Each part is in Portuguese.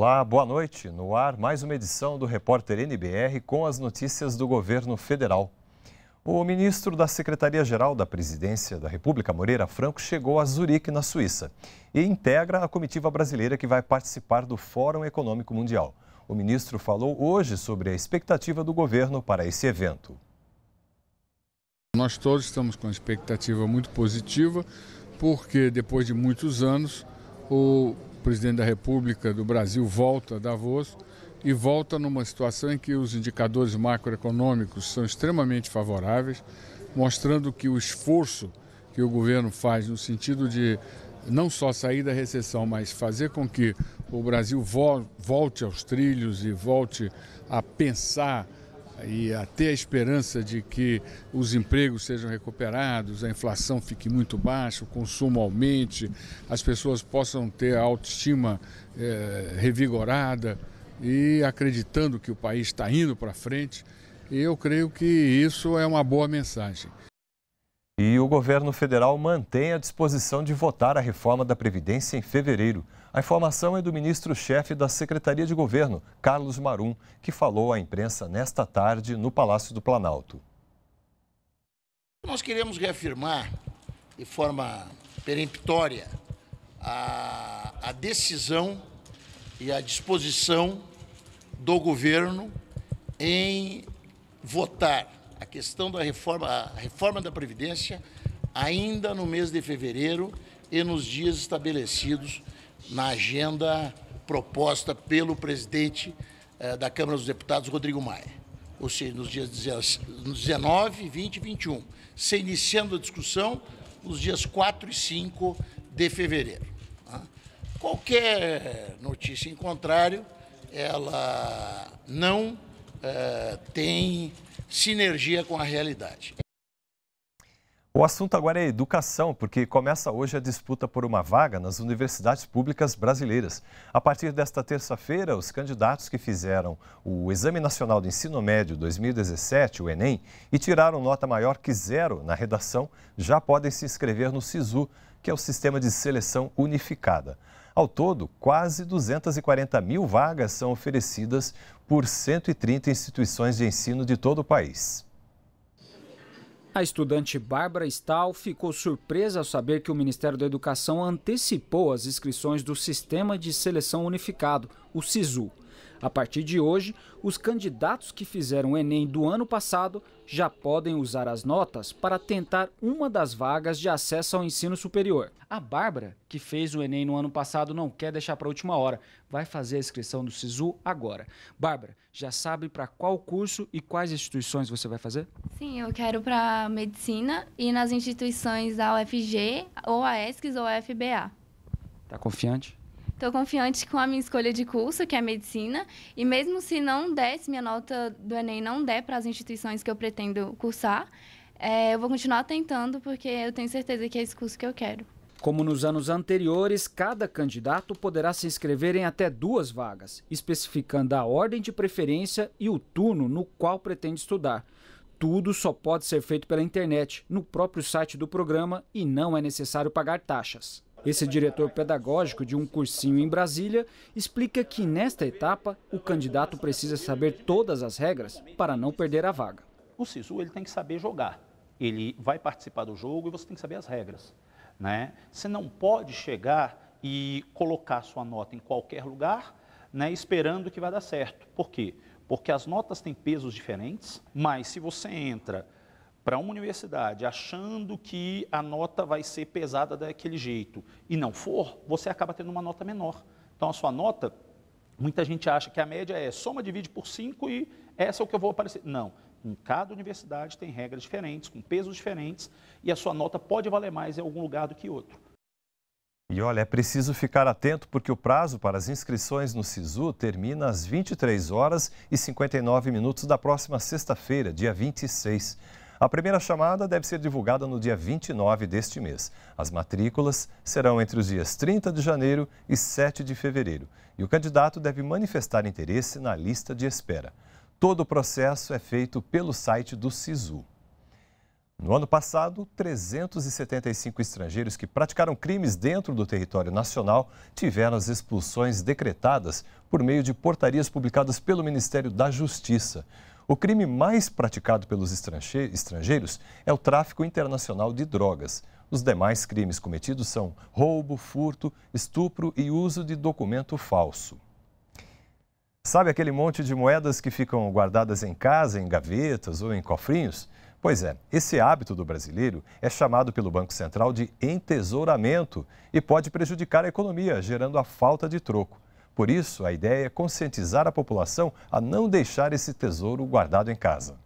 Olá, boa noite. No ar, mais uma edição do Repórter NBR com as notícias do governo federal. O ministro da Secretaria-Geral da Presidência da República, Moreira Franco, chegou a Zurique, na Suíça, e integra a comitiva brasileira que vai participar do Fórum Econômico Mundial. O ministro falou hoje sobre a expectativa do governo para esse evento. Nós todos estamos com uma expectativa muito positiva, porque depois de muitos anos, o presidente da República do Brasil volta a Davos e volta numa situação em que os indicadores macroeconômicos são extremamente favoráveis, mostrando que o esforço que o governo faz no sentido de não só sair da recessão, mas fazer com que o Brasil volte aos trilhos e volte a pensar e a ter a esperança de que os empregos sejam recuperados, a inflação fique muito baixa, o consumo aumente, as pessoas possam ter a autoestima é, revigorada e acreditando que o país está indo para frente. eu creio que isso é uma boa mensagem. E o governo federal mantém a disposição de votar a reforma da Previdência em fevereiro. A informação é do ministro-chefe da Secretaria de Governo, Carlos Marum, que falou à imprensa nesta tarde no Palácio do Planalto. Nós queremos reafirmar de forma peremptória a, a decisão e a disposição do governo em votar a questão da reforma, a reforma da Previdência ainda no mês de fevereiro e nos dias estabelecidos na agenda proposta pelo presidente eh, da Câmara dos Deputados, Rodrigo Maia. Ou seja, nos dias 19, 20 e 21, se iniciando a discussão nos dias 4 e 5 de fevereiro. Tá? Qualquer notícia em contrário, ela não eh, tem sinergia com a realidade. O assunto agora é educação, porque começa hoje a disputa por uma vaga nas universidades públicas brasileiras. A partir desta terça-feira, os candidatos que fizeram o Exame Nacional do Ensino Médio 2017, o Enem, e tiraram nota maior que zero na redação, já podem se inscrever no SISU, que é o Sistema de Seleção Unificada. Ao todo, quase 240 mil vagas são oferecidas, por 130 instituições de ensino de todo o país. A estudante Bárbara Stahl ficou surpresa ao saber que o Ministério da Educação antecipou as inscrições do Sistema de Seleção Unificado, o SISU. A partir de hoje, os candidatos que fizeram o Enem do ano passado já podem usar as notas para tentar uma das vagas de acesso ao ensino superior. A Bárbara, que fez o Enem no ano passado, não quer deixar para a última hora. Vai fazer a inscrição do SISU agora. Bárbara, já sabe para qual curso e quais instituições você vai fazer? Sim, eu quero para medicina e nas instituições da UFG, ou a ESCS ou a FBA. Está confiante? Estou confiante com a minha escolha de curso, que é medicina, e mesmo se não der, se minha nota do Enem não der para as instituições que eu pretendo cursar, é, eu vou continuar tentando, porque eu tenho certeza que é esse curso que eu quero. Como nos anos anteriores, cada candidato poderá se inscrever em até duas vagas, especificando a ordem de preferência e o turno no qual pretende estudar. Tudo só pode ser feito pela internet, no próprio site do programa, e não é necessário pagar taxas. Esse diretor pedagógico de um cursinho em Brasília explica que, nesta etapa, o candidato precisa saber todas as regras para não perder a vaga. O SISU ele tem que saber jogar. Ele vai participar do jogo e você tem que saber as regras. Né? Você não pode chegar e colocar sua nota em qualquer lugar né, esperando que vai dar certo. Por quê? Porque as notas têm pesos diferentes, mas se você entra para uma universidade achando que a nota vai ser pesada daquele jeito e não for, você acaba tendo uma nota menor. Então a sua nota, muita gente acha que a média é soma, divide por 5 e essa é o que eu vou aparecer. Não. Em cada universidade tem regras diferentes, com pesos diferentes, e a sua nota pode valer mais em algum lugar do que outro. E olha, é preciso ficar atento porque o prazo para as inscrições no SISU termina às 23 horas e 59 minutos da próxima sexta-feira, dia 26. A primeira chamada deve ser divulgada no dia 29 deste mês. As matrículas serão entre os dias 30 de janeiro e 7 de fevereiro. E o candidato deve manifestar interesse na lista de espera. Todo o processo é feito pelo site do SISU. No ano passado, 375 estrangeiros que praticaram crimes dentro do território nacional tiveram as expulsões decretadas por meio de portarias publicadas pelo Ministério da Justiça. O crime mais praticado pelos estrangeiros é o tráfico internacional de drogas. Os demais crimes cometidos são roubo, furto, estupro e uso de documento falso. Sabe aquele monte de moedas que ficam guardadas em casa, em gavetas ou em cofrinhos? Pois é, esse hábito do brasileiro é chamado pelo Banco Central de entesouramento e pode prejudicar a economia, gerando a falta de troco. Por isso, a ideia é conscientizar a população a não deixar esse tesouro guardado em casa.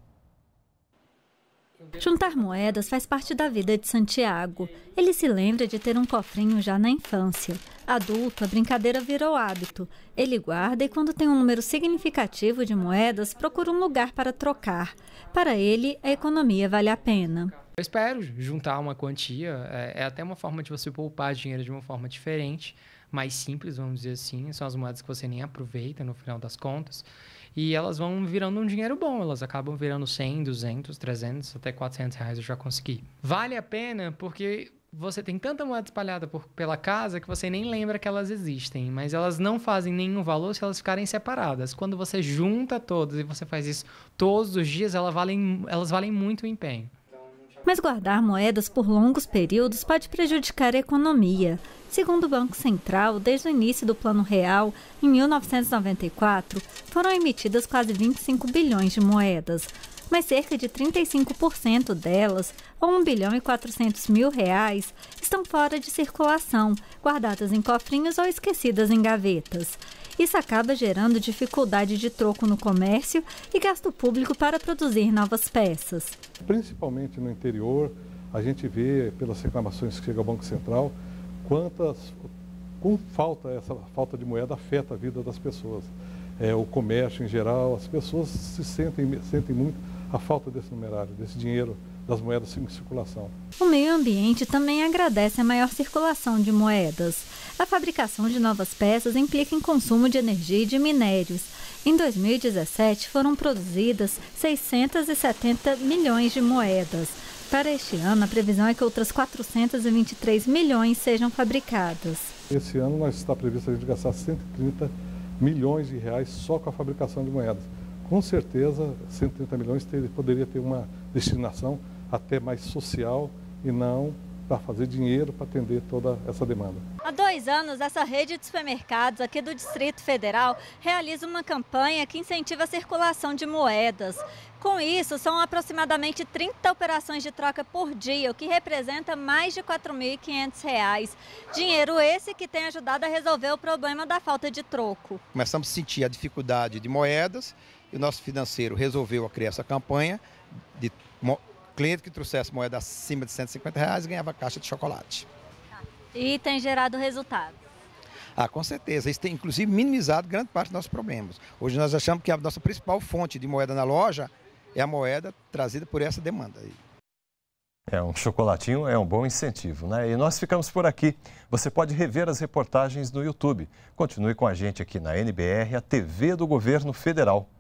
Juntar moedas faz parte da vida de Santiago. Ele se lembra de ter um cofrinho já na infância. Adulto, a brincadeira virou hábito. Ele guarda e, quando tem um número significativo de moedas, procura um lugar para trocar. Para ele, a economia vale a pena. Eu espero juntar uma quantia. É, é até uma forma de você poupar dinheiro de uma forma diferente mais simples, vamos dizer assim, são as moedas que você nem aproveita no final das contas, e elas vão virando um dinheiro bom, elas acabam virando 100, 200, 300, até 400 reais eu já consegui. Vale a pena porque você tem tanta moeda espalhada por, pela casa que você nem lembra que elas existem, mas elas não fazem nenhum valor se elas ficarem separadas. Quando você junta todas e você faz isso todos os dias, elas valem, elas valem muito o empenho. Mas guardar moedas por longos períodos pode prejudicar a economia. Segundo o Banco Central, desde o início do Plano Real, em 1994, foram emitidas quase 25 bilhões de moedas mas cerca de 35% delas, ou 1 bilhão e 400 mil reais, estão fora de circulação, guardadas em cofrinhos ou esquecidas em gavetas. Isso acaba gerando dificuldade de troco no comércio e gasto público para produzir novas peças. Principalmente no interior, a gente vê pelas reclamações que chega ao Banco Central quantas com falta essa falta de moeda afeta a vida das pessoas. É, o comércio em geral, as pessoas se sentem, sentem muito a falta desse numerário, desse dinheiro das moedas em circulação. O meio ambiente também agradece a maior circulação de moedas. A fabricação de novas peças implica em consumo de energia e de minérios. Em 2017 foram produzidas 670 milhões de moedas. Para este ano, a previsão é que outras 423 milhões sejam fabricadas. Esse ano nós está previsto a gente gastar 130 milhões de reais só com a fabricação de moedas com certeza 130 milhões ter, poderia ter uma destinação até mais social e não para fazer dinheiro para atender toda essa demanda. Há dois anos, essa rede de supermercados aqui do Distrito Federal realiza uma campanha que incentiva a circulação de moedas. Com isso, são aproximadamente 30 operações de troca por dia, o que representa mais de R$ 4.500. Dinheiro esse que tem ajudado a resolver o problema da falta de troco. Começamos a sentir a dificuldade de moedas e o nosso financeiro resolveu criar essa campanha de cliente que trouxesse moeda acima de 150 reais ganhava caixa de chocolate. E tem gerado resultado. Ah, com certeza. Isso tem, inclusive, minimizado grande parte dos nossos problemas. Hoje nós achamos que a nossa principal fonte de moeda na loja é a moeda trazida por essa demanda. É, um chocolatinho é um bom incentivo, né? E nós ficamos por aqui. Você pode rever as reportagens no YouTube. Continue com a gente aqui na NBR, a TV do Governo Federal.